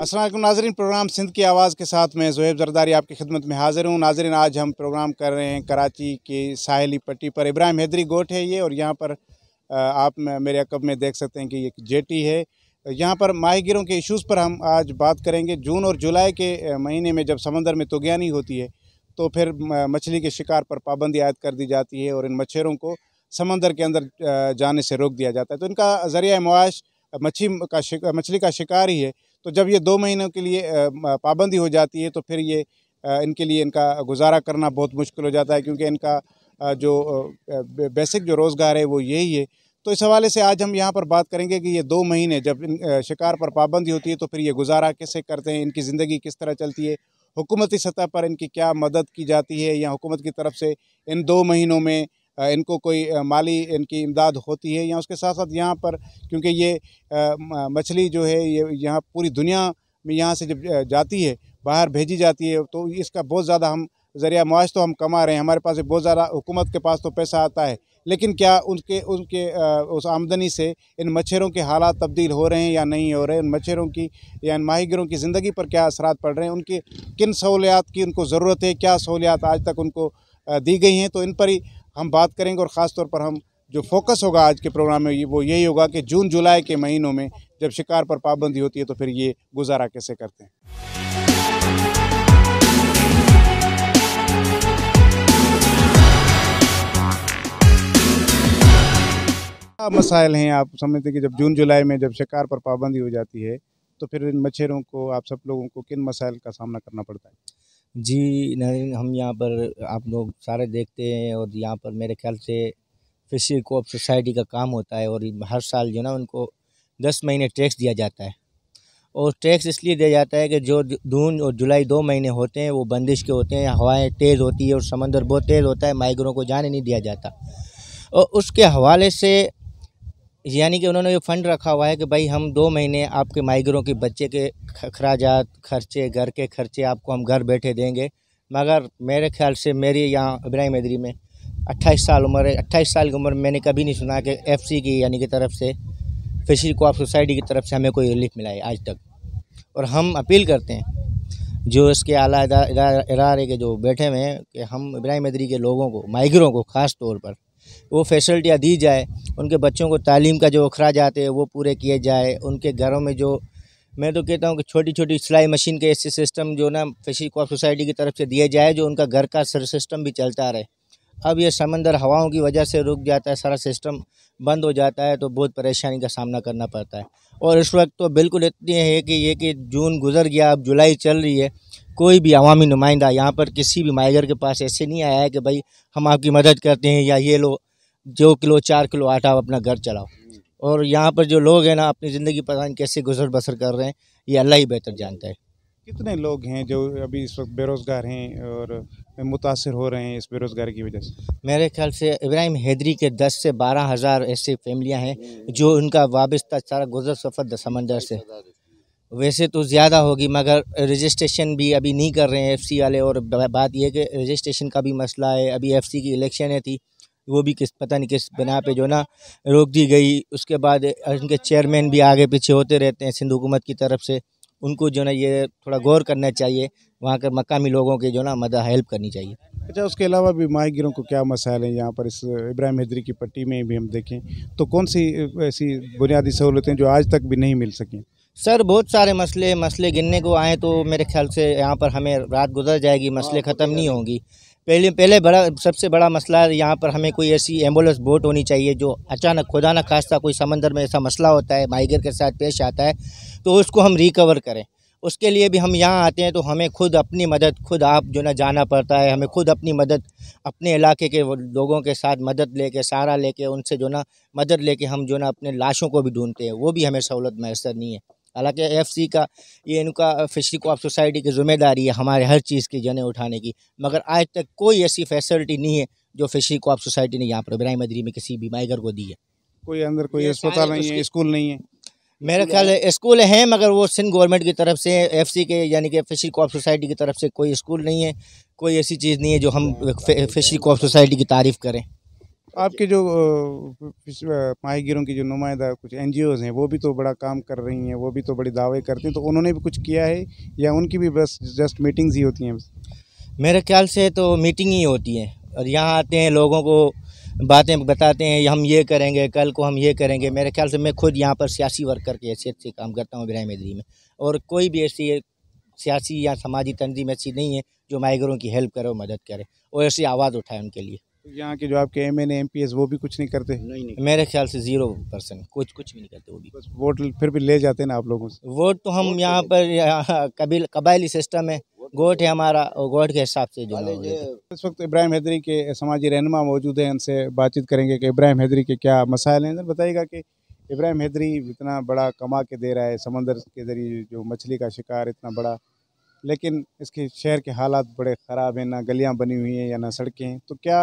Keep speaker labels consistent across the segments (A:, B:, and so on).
A: असल नाजरन प्रोग्राम सिंध की आवाज़ के साथ मैं जोहेब जरदारी आपकी खिदमत में हाज़िर हूँ नाजरन आज हम प्रोग्राम कर रहे हैं कराची के साहली पट्टी पर इब्राहिम हैदरी गोट है ये और यहाँ पर आप मेरे अकब में देख सकते हैं कि एक जेटी है यहाँ पर माही गिरों के इश्यूज़ पर हम आज बात करेंगे जून और जुलाई के महीने में जब समंदर में तोगयानी होती है तो फिर मछली के शिकार पर पाबंदी आयद कर दी जाती है और इन मच्छरों को समंदर के अंदर जाने से रोक दिया जाता है तो इनका ज़रिया मुआश मच्छी का मछली का शिकार ही है तो जब ये दो महीनों के लिए पाबंदी हो जाती है तो फिर ये इनके लिए इनका गुजारा करना बहुत मुश्किल हो जाता है क्योंकि इनका जो बेसिक जो रोज़गार है वो यही है तो इस हवाले से आज हम यहाँ पर बात करेंगे कि ये दो महीने जब इन शिकार पर पाबंदी होती है तो फिर ये गुजारा कैसे करते हैं इनकी ज़िंदगी किस तरह चलती है हुकूमती सतह पर इनकी क्या मदद की जाती है या हुकूमत की तरफ से इन दो महीनों में इनको कोई माली इनकी इमदाद होती है या उसके साथ साथ यहाँ पर क्योंकि ये मछली जो है ये यहाँ पूरी दुनिया में यहाँ से जब जाती है बाहर भेजी जाती है तो इसका बहुत ज़्यादा हम ज़रिया मुआज तो हम कमा रहे हैं हमारे पास बहुत ज़्यादा हुकूमत के पास तो पैसा आता है लेकिन क्या उनके उनके उस आमदनी से इन मच्छरों के हालात तब्दील हो रहे हैं या नहीं हो रहे हैं इन मच्छरों की या इन माहिगरों की ज़िंदगी पर क्या असर पड़ रहे हैं उनकी किन सहूलियात की उनको ज़रूरत है क्या सहूलियात आज तक उनको दी गई हैं तो इन पर ही हम बात करेंगे और ख़ास तौर पर हम जो फोकस होगा आज के प्रोग्राम में वो यही होगा कि जून जुलाई के महीनों में जब शिकार पर पाबंदी होती है तो फिर ये गुजारा कैसे करते हैं क्या मसाइल हैं आप समझते हैं कि जब जून जुलाई में जब शिकार पर पाबंदी हो जाती है तो फिर इन मच्छरों को आप सब लोगों
B: को किन मसाइल का सामना करना पड़ता है जी नहीं हम यहाँ पर आप लोग सारे देखते हैं और यहाँ पर मेरे ख्याल से फिशरी कोप सोसाइटी का काम होता है और हर साल जो ना उनको दस महीने टैक्स दिया जाता है और टैक्स इसलिए दिया जाता है कि जो जून और जुलाई दो महीने होते हैं वो बंदिश के होते हैं हवाएं तेज़ होती है और समंदर बहुत तेज़ होता है माइग्रों को जाने नहीं दिया जाता और उसके हवाले से यानी कि उन्होंने ये फ़ंड रखा हुआ है कि भाई हम दो महीने आपके माइगरों के बच्चे के अखराज खर्चे घर के खर्चे आपको हम घर बैठे देंगे मगर मेरे ख्याल से मेरी यहाँ इब्राहिम हैदरी में अट्ठाईस साल उम्र है अट्ठाईस साल की उम्र में मैंने कभी नहीं सुना कि एफ की यानी कि तरफ से फिशरी आप सोसाइटी की तरफ से हमें कोई रिलीफ मिला है आज तक और हम अपील करते हैं जो इसके अला इदारे के जो बैठे हुए हैं कि हम इब्राहिम हैदरी के लोगों को माइगरों को ख़ास तौर पर वो फैसल्टियाँ दी जाए उनके बच्चों को तालीम का जो अखराज आते हैं वो पूरे किए जाए उनके घरों में जो मैं तो कहता हूँ कि छोटी छोटी सिलाई मशीन के ऐसे सिस्टम जो ना फिशिंग कॉप सोसाइटी की तरफ से दिए जाए जो उनका घर का सर सिस्टम भी चलता रहे अब ये समंदर हवाओं की वजह से रुक जाता है सारा सिस्टम बंद हो जाता है तो बहुत परेशानी का सामना करना पड़ता है और इस वक्त तो बिल्कुल इतनी है कि ये कि जून गुजर गया अब जुलाई चल रही है कोई भी अवामी नुमाइंदा यहाँ पर किसी भी माइगर के पास ऐसे नहीं आया है कि भाई हम आपकी मदद करते हैं या ये लो दो किलो चार किलो आटा अपना घर चलाओ और यहाँ पर जो लोग हैं ना अपनी ज़िंदगी पता नहीं कैसे गुजर बसर कर रहे हैं ये अल्लाह ही बेहतर जानता है
A: कितने लोग हैं जो अभी इस वक्त बेरोज़गार हैं और मुतासर हो रहे हैं इस बेरोज़गारी की वजह से
B: मेरे ख्याल से इब्राहिम हैदरी के दस से बारह हज़ार ऐसी फैमिलियाँ हैं जो उनका वाबस्ता सारा गुजर सफ़र समंदर से वैसे तो ज़्यादा होगी मगर रजिस्ट्रेशन भी अभी नहीं कर रहे हैं एफसी वाले और बात यह कि रजिस्ट्रेशन का भी मसला है अभी एफसी की इलेक्शन है थी वो भी किस पता नहीं किस बिना पे जो ना रोक दी गई उसके बाद उनके चेयरमैन भी आगे पीछे होते रहते हैं सिंध हुकूमत की तरफ से उनको जो ना ये थोड़ा गौर करना चाहिए वहाँ के मकामी लोगों के जो ना मदद हेल्प करनी चाहिए
A: अच्छा उसके अलावा भी माहिगिरों को क्या मसाइल हैं यहाँ पर इस इब्राहिम हैदरी की पट्टी में भी हम देखें तो कौन सी ऐसी बुनियादी सहूलतें जो आज तक भी नहीं मिल सकें
B: सर बहुत सारे मसले मसले गिनने को आए तो मेरे ख्याल से यहाँ पर हमें रात गुजर जाएगी मसले हाँ, ख़त्म नहीं होंगी पहले पहले बड़ा सबसे बड़ा मसला यहाँ पर हमें कोई ऐसी एम्बुलेंस बोट होनी चाहिए जो अचानक खुदा न खास्ता कोई समंदर में ऐसा मसला होता है माइगर के साथ पेश आता है तो उसको हम रिकवर करें उसके लिए भी हम यहाँ आते हैं तो हमें खुद अपनी मदद खुद आप जो ना जाना पड़ता है हमें खुद अपनी मदद अपने इलाके के लोगों के साथ मदद लेके सहारा लेके उनसे जो ना मदद लेके हम जो ना अपने लाशों को भी ढूंढते हैं वो भी हमें सहूलत मैसर नहीं है हालांकि सी का ये इनका फिशरी कोऑप सोसाइटी की जिम्मेदारी है हमारे हर चीज़ की जने उठाने की मगर आज तक कोई ऐसी फैसिलिटी नहीं है जो फिशरी कोऑप सोसाइटी ने यहाँ पर इब्राहिम मदरी में किसी भी माइगर को दी है
A: कोई अंदर कोई अस्पताल नहीं है स्कूल
B: नहीं है मेरे ख्याल स्कूल हैं मगर वो सिंध गवर्नमेंट की तरफ से सी के यानी कि फिशरी कोऑप सोसाइटी की तरफ से कोई स्कूल नहीं है कोई ऐसी चीज़ नहीं है जो हम फिशरी कोऑप सोसाइटी की तारीफ़ करें आपके जो माहिगीरों की जो नुमाइंदा
A: कुछ एन हैं वो भी तो बड़ा काम कर रही हैं वो भी तो बड़े दावे करते हैं तो उन्होंने भी कुछ किया है या उनकी भी बस जस्ट मीटिंग्स ही होती हैं
B: मेरे ख्याल से तो मीटिंग ही होती है और यहाँ आते हैं लोगों को बातें बताते हैं हम ये करेंगे कल को हम ये करेंगे मेरे ख्याल से मैं खुद यहाँ पर सियासी वर्कर की हैसियत से काम करता हूँ इब्राहिम में और कोई भी ऐसी सियासी या समाजी तंजीम ऐसी नहीं है जो माइगरों की हेल्प करे और मदद करे और ऐसी आवाज़ उठाए उनके लिए यहाँ के जो आपके M N M P S वो भी कुछ नहीं करते नहीं नहीं मेरे ख्याल से जीरो परसेंट कुछ कुछ भी नहीं करते वो भी बस
A: वोट फिर भी ले जाते हैं ना आप लोगों से
B: वोट तो हम यहाँ तो पर कबील कबायली सिस्टम है गोट है हमारा और गोट के हिसाब से जो इस वक्त इब्राहिम हैदरी के
A: समाजी रहनमा मौजूद हैं उनसे बातचीत करेंगे कि इब्राहिम हैदरी के क्या मसाइल हैं बताइएगा कि इब्राहिम हैदरी इतना बड़ा कमा के दे रहा है समंदर के ज़रिए जो मछली का शिकार इतना बड़ा लेकिन इसके शहर के हालात बड़े ख़राब हैं ना गलियां बनी हुई हैं या ना सड़कें हैं तो क्या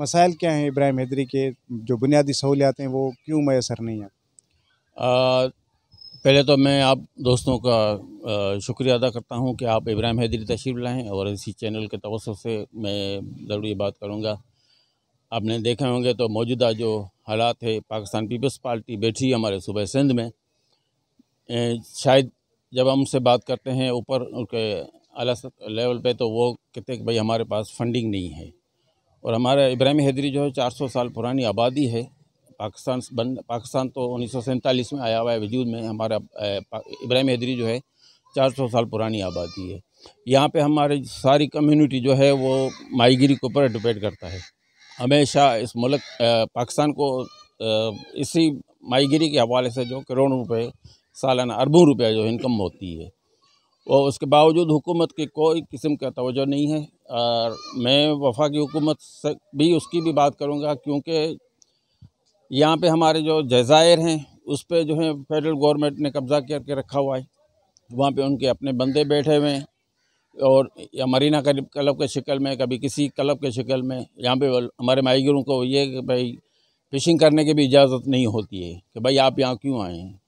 A: मसाइल क्या हैं इब्राहिम हैदरी के जो बुनियादी सहूलियात हैं वो क्यों मैसर नहीं है
C: आ, पहले तो मैं आप दोस्तों का आ, शुक्रिया अदा करता हूं कि आप इब्राहिम हैदरी तशरीफ़ लाएँ और इसी चैनल के तवस से मैं ज़रूर ये बात करूँगा आपने देखे होंगे तो मौजूदा जो हालात है पाकिस्तान पीपल्स पार्टी बैठी हमारे सूबे सिंध में ए, शायद जब हम उससे बात करते हैं ऊपर उनके अला लेवल पे तो वो कहते हैं कि भाई हमारे पास फंडिंग नहीं है और हमारा इब्राहिम हैदरी जो है 400 साल पुरानी आबादी है पाकिस्तान बन पाकिस्तान तो उन्नीस में आया हुआ है वजूद में हमारा इब्राहिम हैदरी जो है 400 साल पुरानी आबादी है यहाँ पे हमारी सारी कम्युनिटी जो है वो माहीगिरी के ऊपर डिपेंड करता है हमेशा इस मुल्क पाकिस्तान को इसी माहीगिरी के हवाले से जो करोड़ों रुपये सालाना अरबों रुपया जो इनकम होती है और उसके बावजूद हुकूमत की कोई किस्म का तोजह नहीं है और मैं वफा की हुकूमत से भी उसकी भी बात करूँगा क्योंकि यहाँ पर हमारे जो जजायर हैं उस पर जो है फेडरल गवर्नमेंट ने कब्ज़ा करके रखा हुआ है वहाँ पर उनके अपने बंदे बैठे हुए हैं और या मरीना क्लब के शिकल में कभी किसी क्लब के शिकल में यहाँ पे हमारे माइगरों को ये कि भाई फिशिंग करने की भी इजाज़त नहीं होती है कि भाई आप यहाँ क्यों आए हैं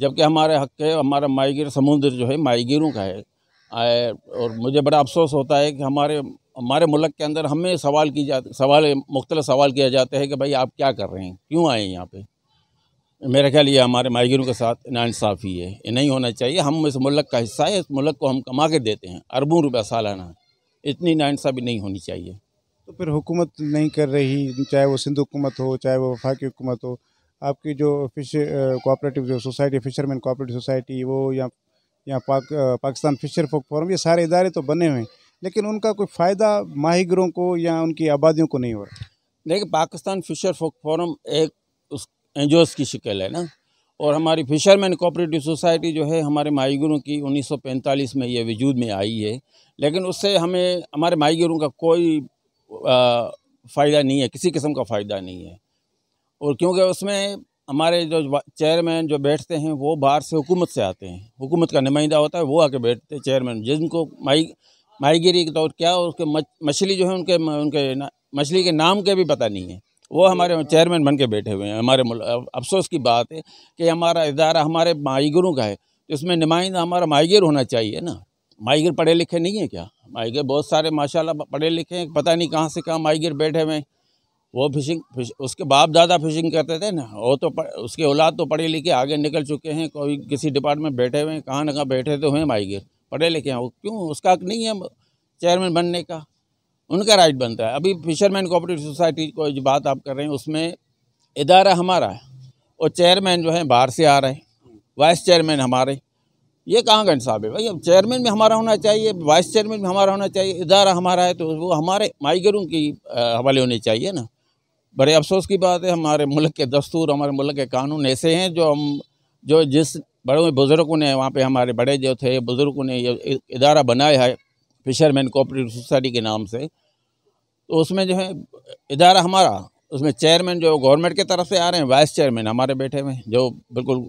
C: जबकि हमारे हक के हमारा माहगीर समुद्र जो है माहीगीरों का है और मुझे बड़ा अफसोस होता है कि हमारे हमारे मुल्क के अंदर हमें सवाल की जा सवाल मुख्तल सवाल किया जाते हैं कि भाई आप क्या कर रहे हैं क्यों आए हैं यहाँ पे मेरा ख्याल ये हमारे माहिगीरों के साथ नाानसाफ़ी है ये नहीं होना चाहिए हम इस मुल्क का हिस्सा है इस मुल्क को हम कमा के देते हैं अरबों रुपया सालाना इतनी नाानसाफ़ी नहीं होनी चाहिए
A: तो फिर हुकूमत नहीं कर रही चाहे वो सिंध हुकूमत हो चाहे वो वफाकी हुकूमत हो आपकी जो फिश कोऑपरेटिव जो सोसाइटी फिशरमैन कोऑपरेटिव सोसाइटी वो या या पाक, पाकिस्तान फिशर फोक फोरम ये सारे इदारे तो बने हुए हैं लेकिन उनका कोई फ़ायदा माहिगरों को या उनकी आबादियों को नहीं हो रहा
C: देखिए पाकिस्तान फिशर फोक फोरम एक उस एन की शिकल है ना और हमारी फिशरमैन कोऑपरेटिव सोसाइटी जो है हमारे माहिगरों की 1945 में ये वजूद में आई है लेकिन उससे हमें हमारे माहिगरों का कोई फ़ायदा नहीं है किसी किस्म का फ़ायदा नहीं है और क्योंकि उसमें हमारे जो चेयरमैन जो बैठते हैं वो बाहर से हुकूमत से आते हैं हुकूमत का नुमाइंदा होता है वो आके बैठते हैं चेयरमैन जिनको माई माहिगिरी के तौर क्या उसके मछली जो है उनके उनके मछली के नाम के भी पता नहीं है वो हमारे चेयरमैन बन के बैठे हुए हैं हमारे अफसोस की बात है कि हमारा इदारा हमारे माहीगिरों का है इसमें नुमाइंदा हमारा माहिगिर होना चाहिए ना माहिगिर पढ़े लिखे नहीं है क्या माहिगिर बहुत सारे माशाल्लाह पढ़े लिखे हैं पता नहीं कहाँ से कहाँ माहिगिर बैठे हुए हैं वो फिशिंग फिश, उसके बाप दादा फिशिंग करते थे ना वो तो प, उसके औलाद तो पढ़े लिखे आगे निकल चुके हैं कोई किसी डिपार्टमेंट बैठे हुए हैं कहाँ ना कहाँ बैठे तो हुए हैं गिर पढ़े लिखे हैं वो क्यों उसका हक नहीं है चेयरमैन बनने का उनका राइट बनता है अभी फिशरमैन कोऑपरेटिव सोसाइटी को जो बात आप कर रहे हैं उसमें इदारा हमारा है और चेयरमैन जो है बाहर से आ रहे हैं वाइस चेयरमैन हमारे ये कहाँ का इंसाफ है भाई अब चेयरमैन भी हमारा होना चाहिए वाइस चेयरमैन भी हमारा होना चाहिए इदारा हमारा है तो वो हमारे माइगरों की हवाले होने चाहिए ना बड़े अफसोस की बात है हमारे मुल्क के दस्तूर हमारे मुल्क के कानून ऐसे हैं जो हम जो जिस बड़े बुज़ुर्गों ने वहाँ पे हमारे बड़े जो थे बुज़ुर्गों ने ये इदारा बनाया है फिशरमैन कोऑपरेटिव सोसाइटी के नाम से तो उसमें जो है इदारा हमारा उसमें चेयरमैन जो गवर्नमेंट की तरफ से आ रहे हैं वाइस चेयरमैन हमारे बैठे हुए जो बिल्कुल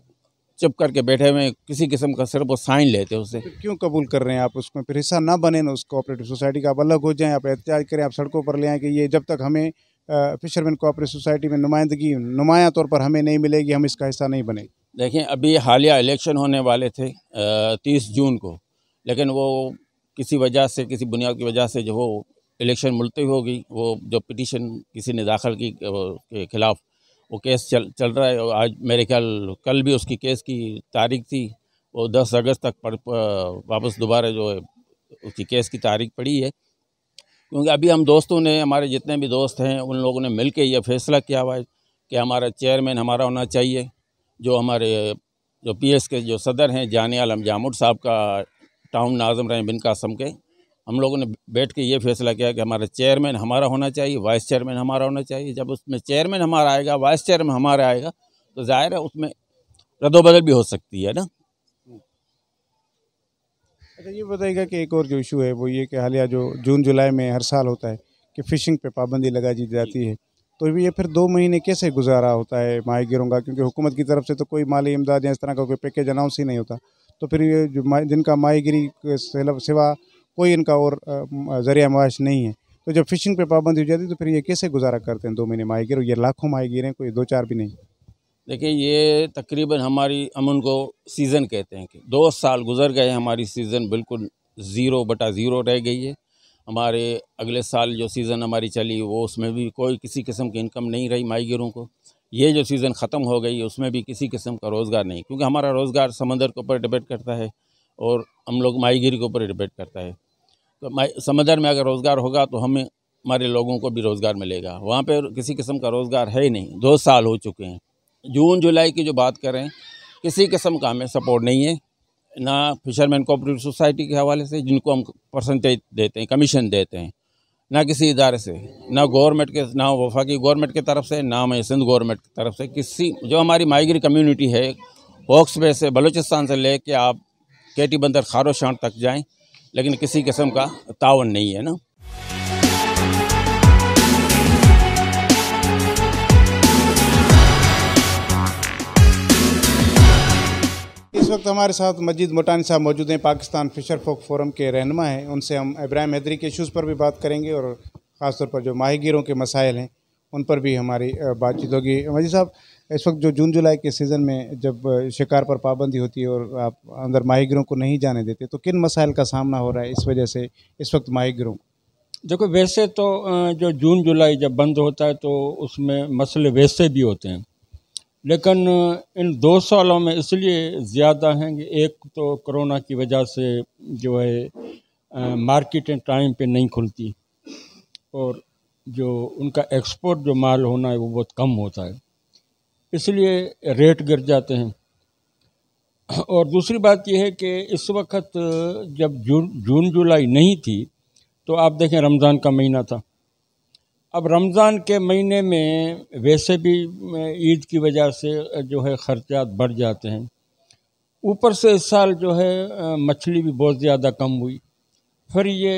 C: चुप करके बैठे हुए किसी किस्म का सिर्फ वो साइन लेते हैं उससे
A: क्यों कबूल कर रहे हैं आप उसमें फिर हिस्सा ना बने ना उस कोऑपरेटिव सोसाइटी का आप अलग हो जाएं आप एहतियात करें आप सड़कों पर ले आएँ कि ये जब तक हमें फिशरमैन कोऑपरेटिव सोसाइटी में नुमाइंदगी नुमाया तौर पर हमें नहीं मिलेगी हम इसका हिस्सा नहीं बनेंगे
C: देखें अभी हालिया इलेक्शन होने वाले थे तीस जून को लेकिन वो किसी वजह से किसी बुनियाद की वजह से जो वो इलेक्शन मुलतवी होगी वो जो पिटीशन किसी ने दाखिल की के खिलाफ वो केस चल चल रहा है आज मेरे ख्याल कल भी उसकी केस की तारीख थी वो दस अगस्त तक पर, वापस दोबारा जो है उसकी केस की तारीख पड़ी है क्योंकि अभी हम दोस्तों ने हमारे जितने भी दोस्त हैं उन लोगों ने मिल के ये फैसला किया हुआ है कि हमारा चेयरमैन हमारा होना चाहिए जो हमारे जो पीएस के जो सदर हैं जान आलम जामुर साहब का टाउन नाजम रहे बिन कासम के हम लोगों ने बैठ के ये फैसला किया कि हमारा चेयरमैन हमारा होना चाहिए वाइस चेयरमैन हमारा होना चाहिए जब उसमें चेयरमैन हमारा आएगा वाइस चेयरमैन हमारा आएगा तो ज़ाहिर है उसमें रद्दोबदल भी हो सकती है ना
A: अच्छा ये बताइएगा कि एक और जो इशू है वो ये कि हालिया जो जून जुलाई में हर साल होता है कि फ़िशिंग पे पाबंदी लगा दी जाती है तो भी ये फिर दो महीने कैसे गुजारा होता है माहिगिरों का क्योंकि हुकूमत की तरफ से तो कोई माली इमदाद या इस तरह का कोई पैकेज अनाउंस ही नहीं होता तो फिर ये जो जिनका माहीगिरी सिवा कोई इनका और ज़रिया माश नहीं है तो जब फ़िशिंग पे पाबंदी हो जाती है तो फिर ये कैसे गुजारा करते हैं दो महीने गिर ये लाखों माहिगिर हैं कोई दो चार भी नहीं
C: देखिए ये तकरीबन हमारी हम उनको सीज़न कहते हैं कि दो साल गुजर गए हमारी सीज़न बिल्कुल ज़ीरो बटा ज़ीरो रह गई है हमारे अगले साल जो सीज़न हमारी चली वो उसमें भी कोई किसी किस्म की इनकम नहीं रही माहीगिरों को ये जो सीज़न ख़त्म हो गई उसमें भी किसी किस्म का रोज़गार नहीं क्योंकि हमारा रोज़गार समंदर के ऊपर डिपेंड करता है और हम लोग माहीगिरी के ऊपर डिपेंड करता है तो समंदर में अगर रोज़गार होगा तो हमें हमारे लोगों को भी रोज़गार मिलेगा वहाँ पर किसी किस्म का रोज़गार है ही नहीं दो साल हो चुके हैं जून जुलाई की जो बात करें किसी किस्म का हमें सपोर्ट नहीं है ना फिशरमैन कोऑपरेटिव सोसाइटी के हवाले से जिनको हम परसेंटेज देते हैं कमीशन देते हैं ना किसी इदारे से ना गवर्नमेंट के ना वफाकी गवर्नमेंट की तरफ से ना मैं सिंध गवर्नमेंट की तरफ से किसी जो हमारी माइग्री कम्यूनिटी है वॉक्स बे से बलूचिस्तान से ले कर आप टी बंदर खारो शान तक जाएँ लेकिन किसी किस्म का तावन नहीं है ना
A: इस वक्त हमारे साथ मजीद मोटानी साहब मौजूद हैं पाकिस्तान फिशर फोक फोरम के रहनमा हैं उनसे हम इब्राहिम हैदरी के इशूज़ पर भी बात करेंगे और ख़ासतौर पर जो माहिगीरों के मसाइल हैं उन पर भी हमारी बातचीत होगी मजीद साहब इस वक्त जो जून जुलाई के सीज़न में जब शिकार पर पाबंदी होती है और आप अंदर माहिगीरों को नहीं जाने देते तो किन मसाइल का सामना हो रहा है इस वजह से इस वक्त माहिगीरों को
D: देखो वैसे तो जो जून जुलाई जब बंद होता है तो उसमें मसले वैसे भी होते हैं लेकिन इन दो सालों में इसलिए ज़्यादा हैं कि एक तो कोरोना की वजह से जो है मार्केटें टाइम पे नहीं खुलती और जो उनका एक्सपोर्ट जो माल होना है वो बहुत कम होता है इसलिए रेट गिर जाते हैं और दूसरी बात यह है कि इस वक्त जब जून जून जुलाई नहीं थी तो आप देखें रमज़ान का महीना था अब रमज़ान के महीने में वैसे भी ईद की वजह से जो है ख़र्चात बढ़ जाते हैं ऊपर से इस साल जो है मछली भी बहुत ज़्यादा कम हुई फिर ये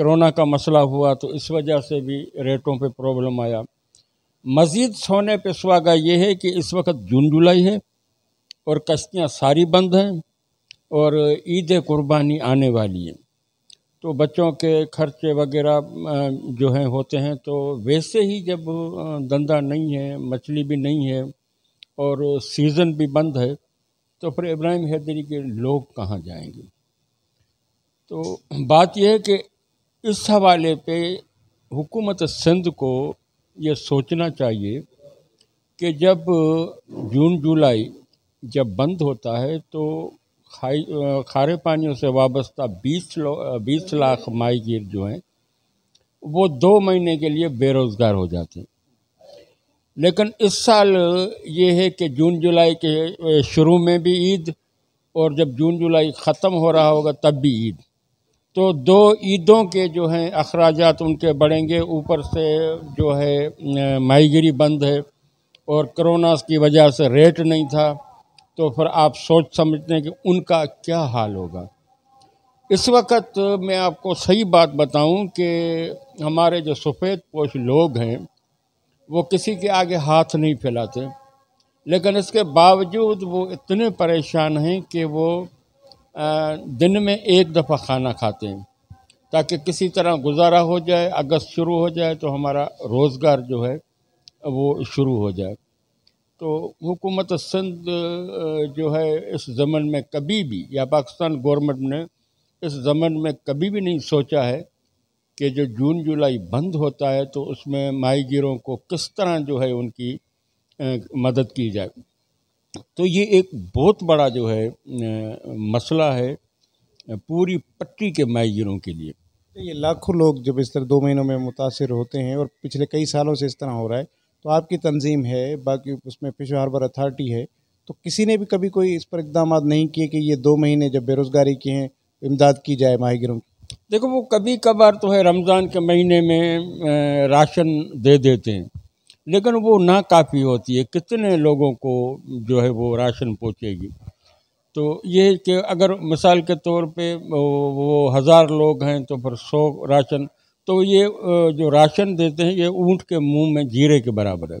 D: कोरोना का मसला हुआ तो इस वजह से भी रेटों पे प्रॉब्लम आया मज़ीद सोने पे सुहागा ये है कि इस वक्त जून जुलाई है और कश्तियाँ सारी बंद हैं और ईद कुर्बानी आने वाली है तो बच्चों के खर्चे वगैरह जो हैं होते हैं तो वैसे ही जब धंधा नहीं है मछली भी नहीं है और सीज़न भी बंद है तो फिर इब्राहिम हैदरी के लोग कहाँ जाएंगे तो बात यह है कि इस हवाले पे हुकूमत सिंध को ये सोचना चाहिए कि जब जून जुलाई जब बंद होता है तो खाई खारे पानियों से वाबस्ता बीस बीस लाख माहीगीर जो हैं वो दो महीने के लिए बेरोज़गार हो जाते हैं लेकिन इस साल ये है कि जून जुलाई के शुरू में भी ईद और जब जून जुलाई ख़त्म हो रहा होगा तब भी ईद तो दो ईदों के जो हैं अखराज उनके बढ़ेंगे ऊपर से जो है माहीगिरी बंद है और कोरोना की वजह से रेट नहीं था तो फिर आप सोच समझते हैं कि उनका क्या हाल होगा इस वक्त मैं आपको सही बात बताऊं कि हमारे जो सफ़ेद पोश लोग हैं वो किसी के आगे हाथ नहीं फैलाते लेकिन इसके बावजूद वो इतने परेशान हैं कि वो दिन में एक दफ़ा खाना खाते हैं ताकि किसी तरह गुजारा हो जाए अगस्त शुरू हो जाए तो हमारा रोज़गार जो है वो शुरू हो जाए तो हुकूमत सिंध जो है इस ज़मन में कभी भी या पाकिस्तान गवर्नमेंट ने इस ज़मन में कभी भी नहीं सोचा है कि जो जून जुलाई बंद होता है तो उसमें माहगीरों को किस तरह जो है उनकी मदद की जाए तो ये एक बहुत बड़ा जो है मसला है पूरी पट्टी के माहगीरों के लिए
A: ये लाखों लोग जब इस तरह दो महीनों में मुतासर होते हैं और पिछले कई सालों से इस तरह हो रहा है तो आपकी तंजीम है बाकी उसमें फिश हार्बर अथॉरिटी है तो किसी ने भी कभी कोई इस पर इकदाम नहीं किए कि ये दो महीने जब बेरोज़गारी के हैं इमदाद की जाए माहिगरों की
D: देखो वो कभी कभार तो है रमज़ान के महीने में राशन दे देते हैं लेकिन वो ना काफ़ी होती है कितने लोगों को जो है वो राशन पहुँचेगी तो ये कि अगर मिसाल के तौर पे वो, वो हज़ार लोग हैं तो फिर सौ राशन तो ये जो राशन देते हैं ये ऊँट के मुंह में जीरे के बराबर है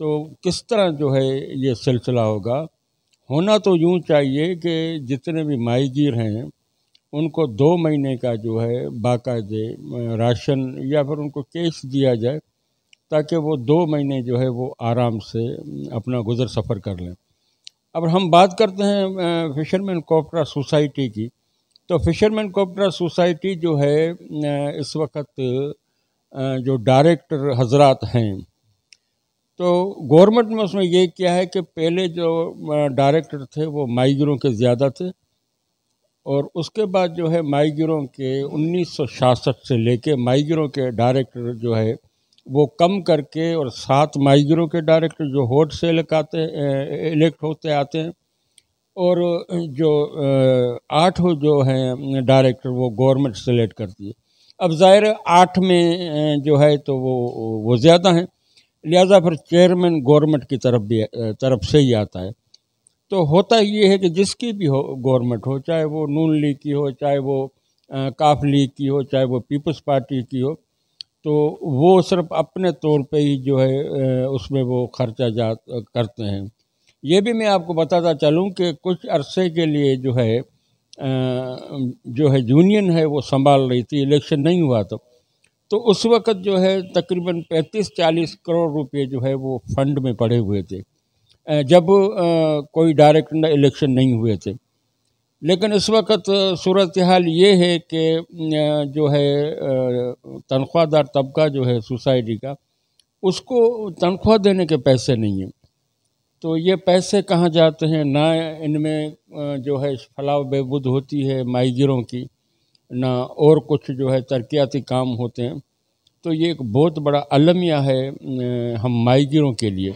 D: तो किस तरह जो है ये सिलसिला होगा होना तो यूँ चाहिए कि जितने भी माहीगीर हैं उनको दो महीने का जो है बाकायदे राशन या फिर उनको कैश दिया जाए ताकि वो दो महीने जो है वो आराम से अपना गुजर सफ़र कर लें अब हम बात करते हैं फिशरमैन कोपरा सोसाइटी की तो फिशरमैन कोपरा सोसाइटी जो है इस वक्त जो डायरेक्टर हजरात हैं तो गवर्नमेंट ने उसमें ये किया है कि पहले जो डायरेक्टर थे वो माइग्रों के ज़्यादा थे और उसके बाद जो है माइग्रों के 1966 से लेके माइग्रों के डायरेक्टर जो है वो कम करके और सात माइग्रों के डायरेक्टर जो होट सेल आते इलेक्ट होते आते हैं और जो आठ जो हैं डायरेक्टर वो गवर्नमेंट सेलेक्ट करती है अब ज़ाहिर आठ में जो है तो वो वो ज़्यादा हैं लिहाजा फिर चेयरमैन गवर्नमेंट की तरफ भी तरफ से ही आता है तो होता ये है कि जिसकी भी हो गवर्नमेंट हो चाहे वो नून लीग की हो चाहे वो काफ लीग की हो चाहे वो पीपल्स पार्टी की हो तो वो सिर्फ अपने तौर पे ही जो है उसमें वो खर्चा जा करते हैं ये भी मैं आपको बताता चलूँ कि कुछ अरसे के लिए जो है जो है यूनियन है वो संभाल रही थी इलेक्शन नहीं हुआ तो तो उस वक़्त जो है तकरीबन 35-40 करोड़ रुपए जो है वो फंड में पड़े हुए थे जब कोई डायरेक्ट इलेक्शन नहीं हुए थे लेकिन इस वक्त सूरत हाल ये है कि जो है तनख्वाहदार तबका जो है सोसाइटी का उसको तनख्वाह देने के पैसे नहीं हैं तो ये पैसे कहाँ जाते हैं ना इनमें जो है फलाव बेबुद होती है माहिगरों की ना और कुछ जो है तरक्याती काम होते हैं तो ये एक बहुत बड़ा अलमिया है हम माहिगरों के लिए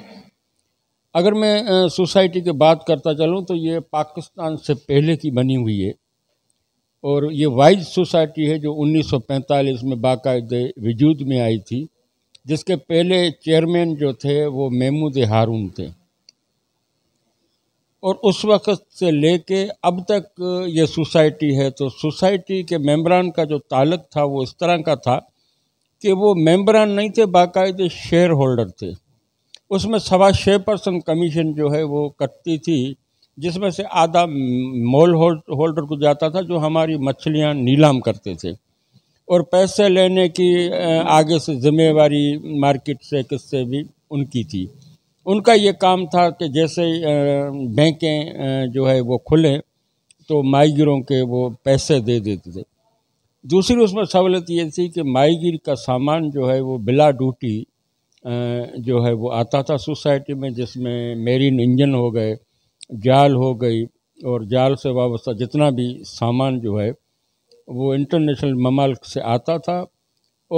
D: अगर मैं सोसाइटी की बात करता चलूँ तो ये पाकिस्तान से पहले की बनी हुई है और ये वाइज सोसाइटी है जो 1945 में बाकायदे वजूद में आई थी जिसके पहले चेयरमैन जो थे वो महमूद हारून थे और उस वक्त से लेके अब तक ये सोसाइटी है तो सोसाइटी के मेम्बरान का जो ताल्लक था वो इस तरह का था कि वो मेम्बरान नहीं थे बाकायदे शेयर होल्डर थे उसमें सवा छः परसेंट कमीशन जो है वो कटती थी जिसमें से आधा मोल होल्डर को जाता था जो हमारी मछलियाँ नीलाम करते थे और पैसे लेने की आगे से जिम्मेवारी मार्केट से किससे भी उनकी थी उनका ये काम था कि जैसे बैंकें जो है वो खुलें तो माहीगिरों के वो पैसे दे देते थे दूसरी उसमें सहूलत ये थी कि माहीगिर का सामान जो है वो बिला ड्यूटी जो है वो आता था सोसाइटी में जिसमें मेरीन इंजन हो गए जाल हो गई और जाल से वाबस्ता जितना भी सामान जो है वो इंटरनेशनल ममालक से आता था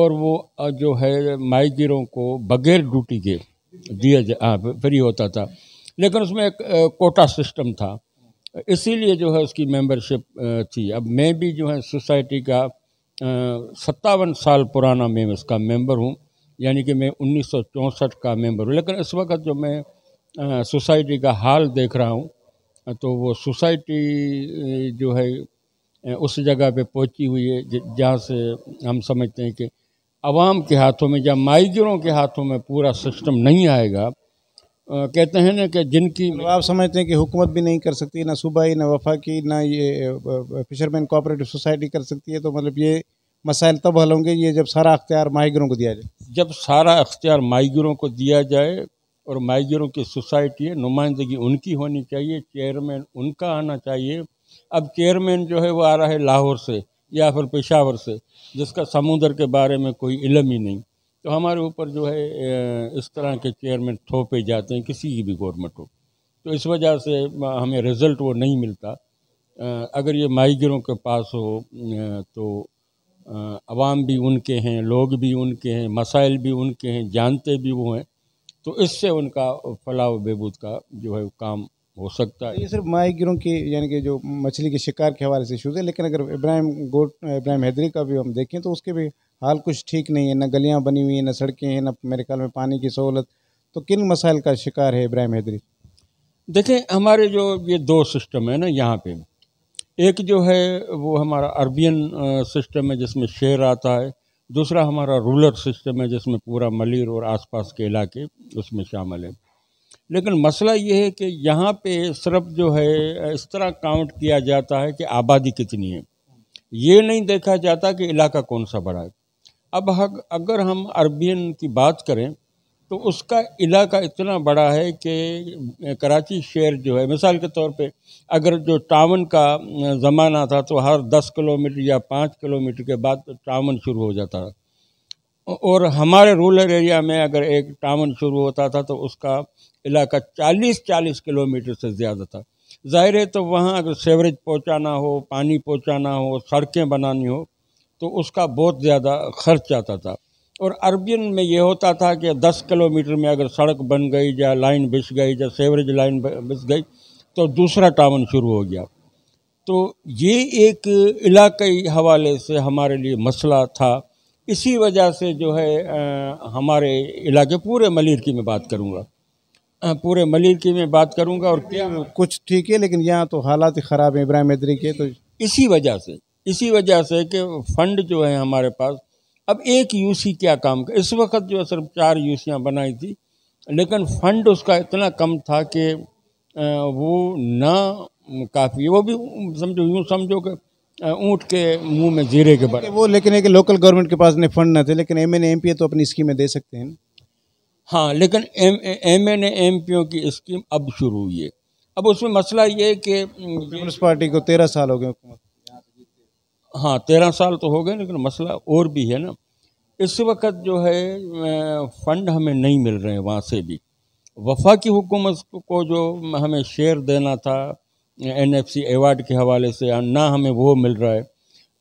D: और वो जो है माहीगिरों को बगैर ड्यूटी के दिया जा फ्री होता था लेकिन उसमें एक कोटा सिस्टम था इसीलिए जो है उसकी मेंबरशिप थी अब मैं भी जो है सोसाइटी का सत्तावन साल पुराना मैं उसका मेंबर हूँ यानी कि मैं उन्नीस का मेंबर हूँ लेकिन इस वक्त जो मैं सोसाइटी का हाल देख रहा हूँ तो वो सोसाइटी जो है उस जगह पे पहुँची हुई है जहाँ से हम समझते हैं कि आवाम के हाथों में या माइगरों के
A: हाथों में पूरा सिस्टम नहीं आएगा आ, कहते हैं ना कि जिनकी तो आप समझते हैं कि हुकूमत भी नहीं कर सकती ना सूबाई ना वफाकी ना ये फिशरमैन कोऑपरेटिव सोसाइटी कर सकती है तो मतलब ये मसाइल तब हल होंगे ये जब सारा अख्तियार माइगरों को दिया जाए
D: जब सारा अख्तियार माइगरों को दिया जाए और माइगरों की सोसाइटी है नुमाइंदगी उनकी होनी चाहिए चेयरमैन उनका आना चाहिए अब चेयरमैन जो है वो आ रहा है लाहौर से या फिर पेशावर से जिसका समुद्र के बारे में कोई इलम ही नहीं तो हमारे ऊपर जो है इस तरह के चेयरमैन थोपे जाते हैं किसी की भी गवर्नमेंट को तो इस वजह से हमें रिज़ल्ट वो नहीं मिलता अगर ये माइग्रों के पास हो तो अवाम भी उनके हैं लोग भी उनके हैं मसाइल भी उनके हैं जानते भी वो हैं तो इससे उनका फलाह बहबूद का जो है काम हो सकता है ये सिर्फ
A: गिरों की यानी कि जो मछली के शिकार के हवाले से इशूज़ है लेकिन अगर इब्राहिम गोट इब्राहिम हैदरी का भी हम देखें तो उसके भी हाल कुछ ठीक नहीं है ना गलियाँ बनी हुई हैं ना सड़कें हैं ना मेरे ख्याल में पानी की सहूलत तो किन मसाइल का शिकार है इब्राहिम हैदरी देखें
D: हमारे जो ये दो सिस्टम है ना यहाँ पे एक जो है वो हमारा अरबियन सिस्टम है जिसमें शेर आता है दूसरा हमारा रूरल सिस्टम है जिसमें पूरा मलिर और आसपास के इलाके उसमें शामिल है लेकिन मसला ये है कि यहाँ पे सिर्फ जो है इस तरह काउंट किया जाता है कि आबादी कितनी है ये नहीं देखा जाता कि इलाका कौन सा बड़ा है अब अगर हम अरबियन की बात करें तो उसका इलाका इतना बड़ा है कि कराची शहर जो है मिसाल के तौर पे अगर जो टावन का ज़माना था तो हर दस किलोमीटर या पाँच किलोमीटर के बाद तो टावन शुरू हो जाता था और हमारे रूरल एरिया में अगर एक टावन शुरू होता था तो उसका इलाका 40-40 किलोमीटर से ज़्यादा था ज़ाहिर है तो वहाँ अगर सेवरेज पहुँचाना हो पानी पहुँचाना हो सड़कें बनानी हो तो उसका बहुत ज़्यादा खर्च आता था और अरबियन में ये होता था कि 10 किलोमीटर में अगर सड़क बन गई या लाइन बिछ गई या सेवरेज लाइन बिछ गई तो दूसरा टाउन शुरू हो गया तो ये एक इलाकई हवाले से हमारे लिए मसला था इसी वजह से जो है आ, हमारे इलाके पूरे मलिरकी में बात करूँगा पूरे मलिक की मैं बात करूंगा और क्या
A: कुछ ठीक है लेकिन यहाँ तो हालात ख़राब है इब्राहिम हैदरी के तो
D: इसी वजह से इसी वजह से कि फंड जो है हमारे पास अब एक यूसी क्या काम का इस वक्त जो सिर्फ चार यूसियाँ बनाई थी लेकिन फंड उसका इतना कम था कि वो ना काफ़ी वो भी समझो यूँ समझो कि ऊँट के मुंह
A: में जीरे के बारे वो लेकिन एक लोकल गवर्नमेंट के पास ने फंड ना थे लेकिन एम एन एम पी तो अपनी स्कीमें दे सकते हैं
D: हाँ लेकिन M M N M O की स्कीम अब शुरू हुई है अब उसमें मसला ये है कि पीपल्स तो पार्टी को तेरह साल हो गए हाँ तेरह साल तो हो गए लेकिन मसला और भी है ना इस वक्त जो है फंड हमें नहीं मिल रहे हैं वहाँ से भी वफा की हुकूमत को जो हमें शेयर देना था एन एफ सी एवार्ड के हवाले से ना हमें वो मिल रहा है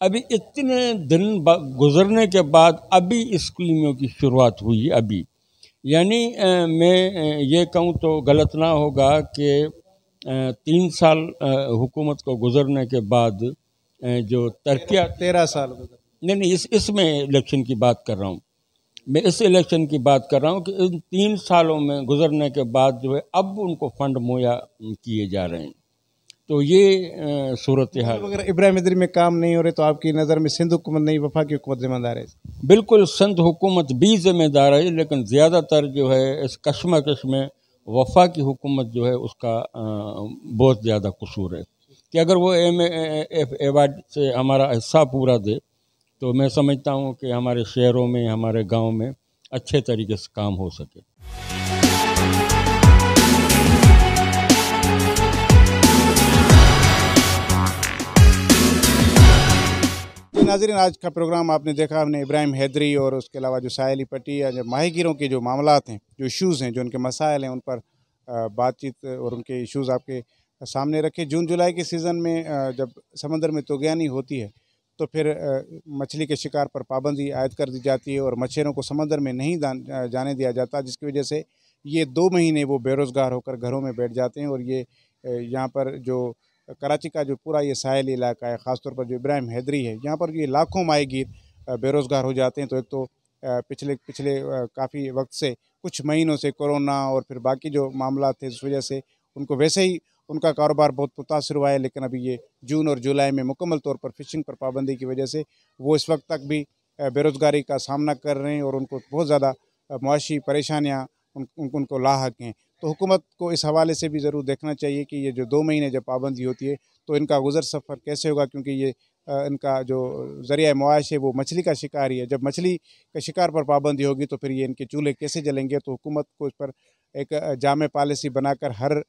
D: अभी इतने दिन गुजरने के बाद अभी स्कीमों की शुरुआत हुई अभी यानी मैं ये कहूँ तो गलत ना होगा कि तीन साल हुकूमत को गुजरने के बाद जो तरक्या तेरह साल नहीं नहीं इस इसमें इलेक्शन की बात कर रहा हूँ मैं इस इलेक्शन की बात कर रहा हूँ कि इन तीन सालों में गुजरने के बाद जो है अब उनको फंड मुहैया किए
A: जा रहे हैं तो ये सूरत हाल मतलब अगर इब्राहिम इदरी में काम नहीं हो रहे तो आपकी नज़र में सिंध हुकूमत नहीं वफा की हुकूमत जिम्मेदार है बिल्कुल सिंध हुकूमत भी जिम्मेदार है लेकिन
D: ज़्यादातर जो है इस कश्मकश में वफा की हुकूमत जो है उसका बहुत ज़्यादा कसूर है कि अगर वो एम एफ एवार्ड से हमारा हिस्सा पूरा दे तो मैं समझता हूँ कि हमारे शहरों में हमारे गाँव में अच्छे तरीके से काम हो सके
A: तो नाजरन आज का प्रोग्राम आपने देखा हमने इब्राहिम हैदरी और उसके अलावा जो सायली पट्टी या जो माहिगीरों के जो मामला हैं जो इशूज़ हैं जो उनके मसाइल हैं उन पर बातचीत और उनके इशूज़ आपके सामने रखे जून जुलाई के सीज़न में जब समंदर में तोगयानी होती है तो फिर मछली के शिकार पर पाबंदी आयद कर दी जाती है और मच्छरों को समंदर में नहीं जाने दिया जाता जिसकी वजह से ये दो महीने वो बेरोज़गार होकर घरों में बैठ जाते हैं और ये यहाँ पर जो कराची का जो पूरा ये साहल इलाका है ख़ासतौर पर जो इब्राहिम हैदरी है यहाँ पर ये लाखों माहीगीर बेरोज़गार हो जाते हैं तो एक तो पिछले पिछले काफ़ी वक्त से कुछ महीनों से कोरोना और फिर बाकी जो मामला थे इस वजह से उनको वैसे ही उनका कारोबार बहुत मुतासर हुआ है लेकिन अभी ये जून और जुलाई में मुकम्मल तौर पर फिशिंग पर पाबंदी की वजह से वो इस वक्त तक भी बेरोज़गारी का सामना कर रहे हैं और उनको बहुत ज़्यादा मुआशी परेशानियाँ उन, उनको लाक हैं तो हुकूमत को इस हवाले से भी ज़रूर देखना चाहिए कि ये जो दो महीने जब पाबंदी होती है तो इनका गुजर सफ़र कैसे होगा क्योंकि ये इनका जो ज़रिया मुआश है वो मछली का शिकार ही है जब मछली के शिकार पर पाबंदी होगी तो फिर ये इनके चूल्हे कैसे जलेंगे तो हुकूमत को इस पर एक जाम पॉलिसी बनाकर हर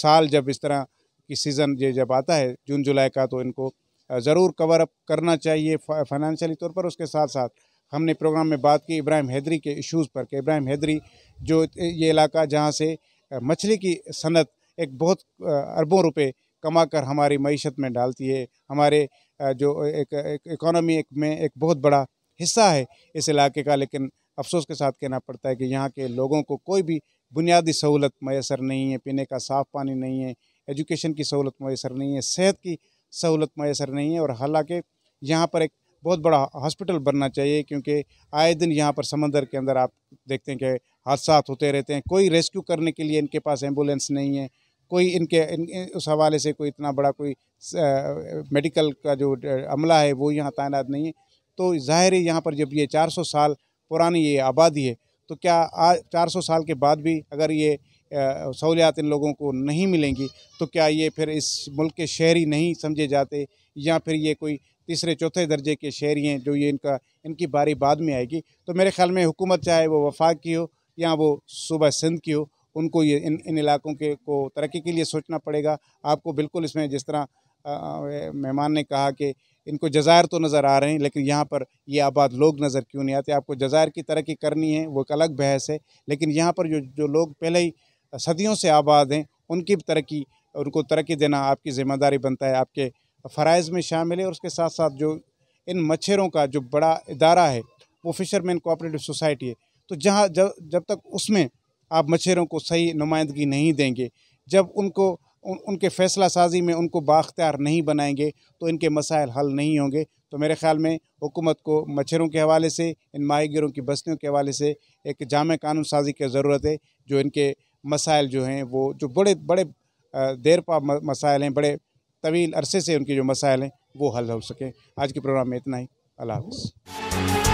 A: साल जब इस तरह की सीज़न ये जब आता है जून जुलाई का तो इनको ज़रूर कवर अप करना चाहिए फाइनेंशियली तौर पर उसके साथ साथ हमने प्रोग्राम में बात की इब्राहिम हैदरी के इश्यूज़ पर कि इब्राहिम हैदरी जो ये इलाका जहाँ से मछली की सनत एक बहुत अरबों रुपए कमाकर हमारी मीशत में डालती है हमारे जो एक इकोनॉमी एक, एक में एक बहुत बड़ा हिस्सा है इस इलाके का लेकिन अफसोस के साथ कहना पड़ता है कि यहाँ के लोगों को कोई भी बुनियादी सहूलत मैसर नहीं है पीने का साफ़ पानी नहीं है एजुकेशन की सहूलत मैसर नहीं है सेहत की सहूलत मैसर नहीं है और हालांकि यहाँ पर एक बहुत बड़ा हॉस्पिटल बनना चाहिए क्योंकि आए दिन यहाँ पर समंदर के अंदर आप देखते हैं कि हादसा होते रहते हैं कोई रेस्क्यू करने के लिए इनके पास एम्बुलेंस नहीं है कोई इनके इन, उस हवाले से कोई इतना बड़ा कोई आ, मेडिकल का जो अमला है वो यहाँ तैनात नहीं है तो ज़ाहिर है यहाँ पर जब ये 400 साल पुरानी ये आबादी है तो क्या आज सौ साल के बाद भी अगर ये सहूलियात इन लोगों को नहीं मिलेंगी तो क्या ये फिर इस मुल्क के शहरी नहीं समझे जाते या फिर ये कोई तीसरे चौथे दर्जे के शहरी हैं जो ये इनका इनकी बारी बाद में आएगी तो मेरे ख्याल में हुकूमत चाहे वो वफाक की हो या वो सुबह सिंध की हो उनको ये इन इन इलाकों के को तरक्की के लिए सोचना पड़ेगा आपको बिल्कुल इसमें जिस तरह मेहमान ने कहा कि इनको जजायर तो नज़र आ रहे हैं लेकिन यहाँ पर ये आबाद लोग नज़र क्यों नहीं आते आपको जजायर की तरक्की करनी है वो एक अलग बहस है लेकिन यहाँ पर जो जो लोग पहले ही सदियों से आबाद हैं उनकी तरक्की उनको तरक्की देना आपकी ज़िम्मेदारी बनता है आपके फ़रज़ में शामिल है और उसके साथ साथ जो इन मच्छरों का जो बड़ा इदारा है वो फ़िशरमैन कोऑपरेटिव सोसाइटी है तो जहाँ जब जब तक उसमें आप मच्छरों को सही नुमाइंदगी नहीं देंगे जब उनको उन, उनके फैसला साजी में उनको बाख्तियार नहीं बनाएंगे तो इनके मसाइल हल नहीं होंगे तो मेरे ख्याल में हुकूमत को मच्छरों के हवाले से इन माही गिरों की बस्तियों के हवाले से एक जाम कानून साजी की ज़रूरत है जो इनके मसाइल जो हैं वो जो बड़े बड़े देर पा मसाइल हैं बड़े तवील अरसे से उनके जो मसाइल हैं वो हल हो सकें आज के प्रोग्राम में इतना ही अल्लाह हाफ़